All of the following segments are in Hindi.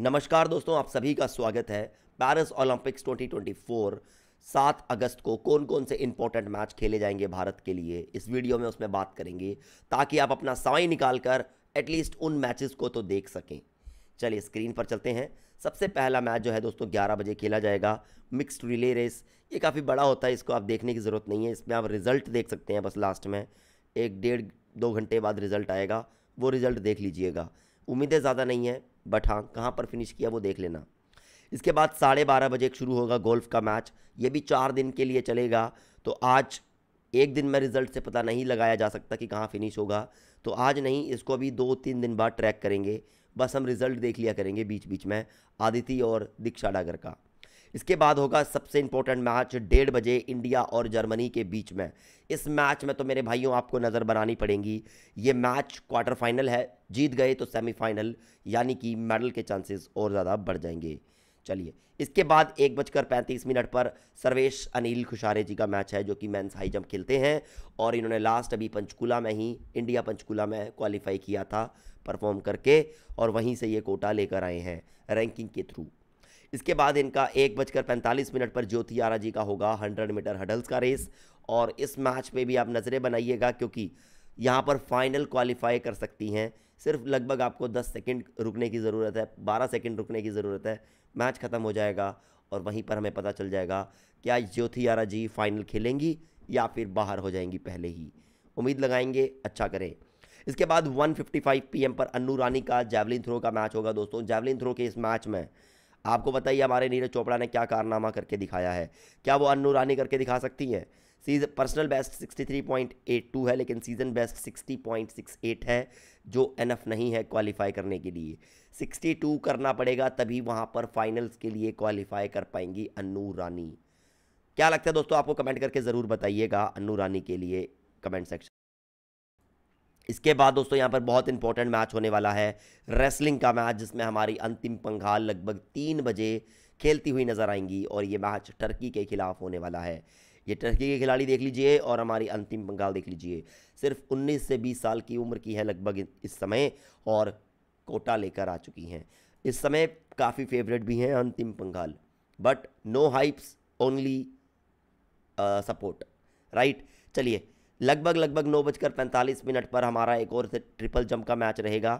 नमस्कार दोस्तों आप सभी का स्वागत है पेरिस ओलंपिक्स 2024 सात अगस्त को कौन कौन से इंपॉर्टेंट मैच खेले जाएंगे भारत के लिए इस वीडियो में उसमें बात करेंगे ताकि आप अपना समय निकाल कर एटलीस्ट उन मैचेस को तो देख सकें चलिए स्क्रीन पर चलते हैं सबसे पहला मैच जो है दोस्तों ग्यारह बजे खेला जाएगा मिक्सड रिले रेस ये काफ़ी बड़ा होता है इसको आप देखने की ज़रूरत नहीं है इसमें आप रिज़ल्ट देख सकते हैं बस लास्ट में एक डेढ़ दो घंटे बाद रिज़ल्ट आएगा वो रिज़ल्ट देख लीजिएगा उम्मीदें ज़्यादा नहीं है बट हाँ कहाँ पर फिनिश किया वो देख लेना इसके बाद साढ़े बारह बजे शुरू होगा गोल्फ का मैच ये भी चार दिन के लिए चलेगा तो आज एक दिन में रिजल्ट से पता नहीं लगाया जा सकता कि कहाँ फिनिश होगा तो आज नहीं इसको अभी दो तीन दिन बाद ट्रैक करेंगे बस हम रिज़ल्ट देख लिया करेंगे बीच बीच में आदिति और दीक्षा डागर का इसके बाद होगा सबसे इंपॉर्टेंट मैच डेढ़ बजे इंडिया और जर्मनी के बीच में इस मैच में तो मेरे भाइयों आपको नज़र बनानी पड़ेंगी ये मैच क्वार्टर फाइनल है जीत गए तो सेमीफाइनल यानी कि मेडल के चांसेस और ज़्यादा बढ़ जाएंगे चलिए इसके बाद एक बजकर पैंतीस मिनट पर सर्वेश अनिल खुशारे जी का मैच है जो कि मैंस हाई जंप खेलते हैं और इन्होंने लास्ट अभी पंचकूला में ही इंडिया पंचकूला में क्वालिफाई किया था परफॉर्म करके और वहीं से ये कोटा लेकर आए हैं रैंकिंग के थ्रू इसके बाद इनका एक बजकर पैंतालीस मिनट पर ज्योति आरा जी का होगा हंड्रेड मीटर हडल्स का रेस और इस मैच पे भी आप नज़रें बनाइएगा क्योंकि यहाँ पर फाइनल क्वालिफाई कर सकती हैं सिर्फ लगभग आपको 10 सेकंड रुकने की ज़रूरत है 12 सेकंड रुकने की ज़रूरत है मैच ख़त्म हो जाएगा और वहीं पर हमें पता चल जाएगा क्या ज्योति यारा जी फाइनल खेलेंगी या फिर बाहर हो जाएंगी पहले ही उम्मीद लगाएंगे अच्छा करें इसके बाद 1:55 पीएम पर अन्नू रानी का जैवलिन थ्रो का मैच होगा दोस्तों जैवलिन थ्रो के इस मैच में आपको बताइए हमारे नीरज चोपड़ा ने क्या कारनामा करके दिखाया है क्या वो अन्नू रानी करके दिखा सकती हैं सीज पर्सनल बेस्ट 63.82 है लेकिन सीज़न बेस्ट 60.68 है जो एनफ नहीं है क्वालिफाई करने के लिए 62 करना पड़ेगा तभी वहाँ पर फाइनल्स के लिए क्वालिफाई कर पाएंगी अन्नू रानी क्या लगता है दोस्तों आपको कमेंट करके ज़रूर बताइएगा अन्नू रानी के लिए कमेंट सेक्शन इसके बाद दोस्तों यहाँ पर बहुत इंपॉर्टेंट मैच होने वाला है रेसलिंग का मैच जिसमें हमारी अंतिम पंघाल लगभग तीन बजे खेलती हुई नज़र आएंगी और ये मैच टर्की के खिलाफ होने वाला है ये टर्की के खिलाड़ी देख लीजिए और हमारी अंतिम पंघाल देख लीजिए सिर्फ 19 से 20 साल की उम्र की है लगभग इस समय और कोटा लेकर आ चुकी हैं इस समय काफ़ी फेवरेट भी हैं Antim Panghal but no hypes only support right चलिए लगभग लगभग नौ बजकर पैंतालीस मिनट पर हमारा एक और से ट्रिपल जंप का मैच रहेगा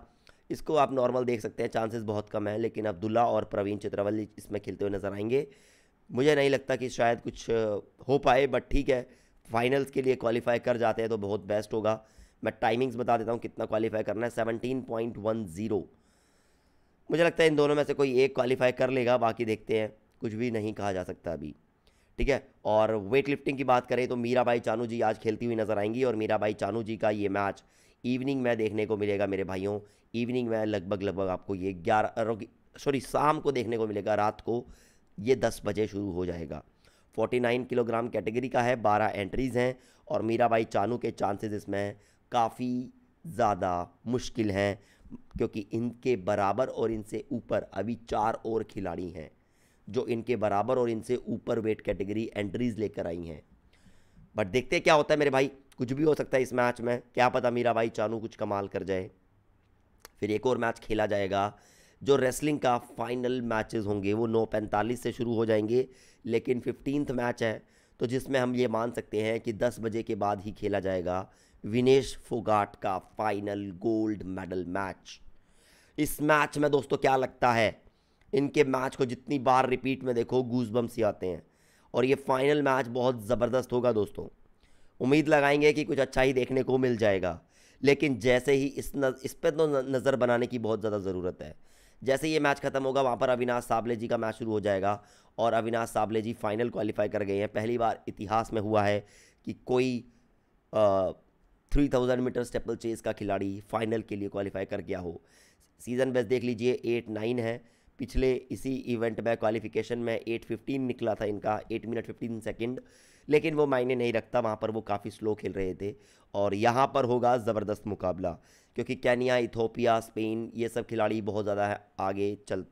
इसको आप नॉर्मल देख सकते हैं चांसेस बहुत कम हैं लेकिन अब्दुल्ला और प्रवीण चित्रवली इसमें खेलते हुए नज़र आएंगे मुझे नहीं लगता कि शायद कुछ हो पाए बट ठीक है फाइनल्स के लिए क्वालिफाई कर जाते हैं तो बहुत बेस्ट होगा मैं टाइमिंग्स बता देता हूँ कितना क्वालिफाई करना है सेवनटीन पॉइंट वन ज़ीरो मुझे लगता है इन दोनों में से कोई एक क्वालिफाई कर लेगा बाकी देखते हैं कुछ भी नहीं कहा जा सकता अभी ठीक है और वेट लिफ्टिंग की बात करें तो मीरा बाई चानू जी आज खेलती हुई नज़र आएंगी और मीरा भाई चानू जी का ये मैच इवनिंग में देखने को मिलेगा मेरे भाइयों इवनिंग में लगभग लगभग आपको ये ग्यारह सॉरी शाम को देखने को मिलेगा रात को ये दस बजे शुरू हो जाएगा 49 किलोग्राम कैटेगरी का है 12 एंट्रीज़ हैं और मीराबाई चानू के चांसेस इसमें काफ़ी ज़्यादा मुश्किल हैं क्योंकि इनके बराबर और इनसे ऊपर अभी चार और खिलाड़ी हैं जो इनके बराबर और इनसे ऊपर वेट कैटेगरी एंट्रीज लेकर आई हैं बट देखते क्या होता है मेरे भाई कुछ भी हो सकता है इस मैच में क्या पता मीरा भाई चानू कुछ कमाल कर जाए फिर एक और मैच खेला जाएगा जो रेसलिंग का फाइनल मैचेस होंगे वो नौ पैंतालीस से शुरू हो जाएंगे लेकिन फिफ्टींथ मैच है तो जिसमें हम ये मान सकते हैं कि दस बजे के बाद ही खेला जाएगा विनेश फोगाट का फाइनल गोल्ड मेडल मैच इस मैच में दोस्तों क्या लगता है इनके मैच को जितनी बार रिपीट में देखो गूज बम्स ही आते हैं और ये फाइनल मैच बहुत ज़बरदस्त होगा दोस्तों उम्मीद लगाएंगे कि कुछ अच्छा ही देखने को मिल जाएगा लेकिन जैसे ही इस न, इस पर तो नज़र बनाने की बहुत ज़्यादा ज़रूरत है जैसे ये मैच खत्म होगा वहाँ पर अविनाश साबले जी का मैच शुरू हो जाएगा और अविनाश साबले जी फाइनल क्वालिफाई कर गए हैं पहली बार इतिहास में हुआ है कि कोई three thousand metre steeplechase का खिलाड़ी फाइनल के लिए क्वालिफाई कर गया हो सीज़न बेस्ट देख लीजिए एट नाइन है पिछले इसी इवेंट में क्वालिफिकेशन में एट फिफ्टीन निकला था इनका एट मिनट फिफ्टीन सेकेंड लेकिन वो मायने नहीं रखता वहाँ पर वो काफ़ी स्लो खेल रहे थे और यहाँ पर होगा ज़बरदस्त मुकाबला क्योंकि कैनिया इथोपिया स्पेन ये सब खिलाड़ी बहुत ज़्यादा आगे चल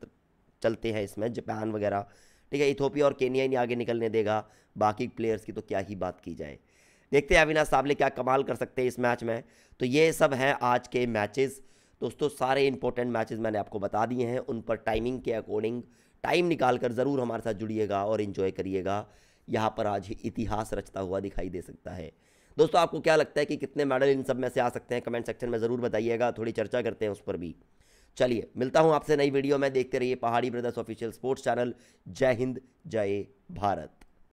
चलते हैं इसमें जापान वगैरह ठीक है इथोपिया और केनिया नहीं आगे निकलने देगा बाकी प्लेयर्स की तो क्या ही बात की जाए देखते हैं अविनाश साबले क्या कमाल कर सकते हैं इस मैच में तो ये सब हैं आज के मैचेस दोस्तों सारे इंपॉर्टेंट मैचेस मैंने आपको बता दिए हैं उन पर टाइमिंग के अकॉर्डिंग टाइम निकाल कर ज़रूर हमारे साथ जुड़िएगा और इन्जॉय करिएगा यहाँ पर आज इतिहास रचता हुआ दिखाई दे सकता है दोस्तों आपको क्या लगता है कि कितने मेडल इन सब में से आ सकते हैं कमेंट सेक्शन में ज़रूर बताइएगा थोड़ी चर्चा करते हैं उस पर भी चलिए मिलता हूँ आपसे नई वीडियो में देखते रहिए पहाड़ी ब्रदर्स ऑफिशियल स्पोर्ट्स चैनल जय हिंद जय भारत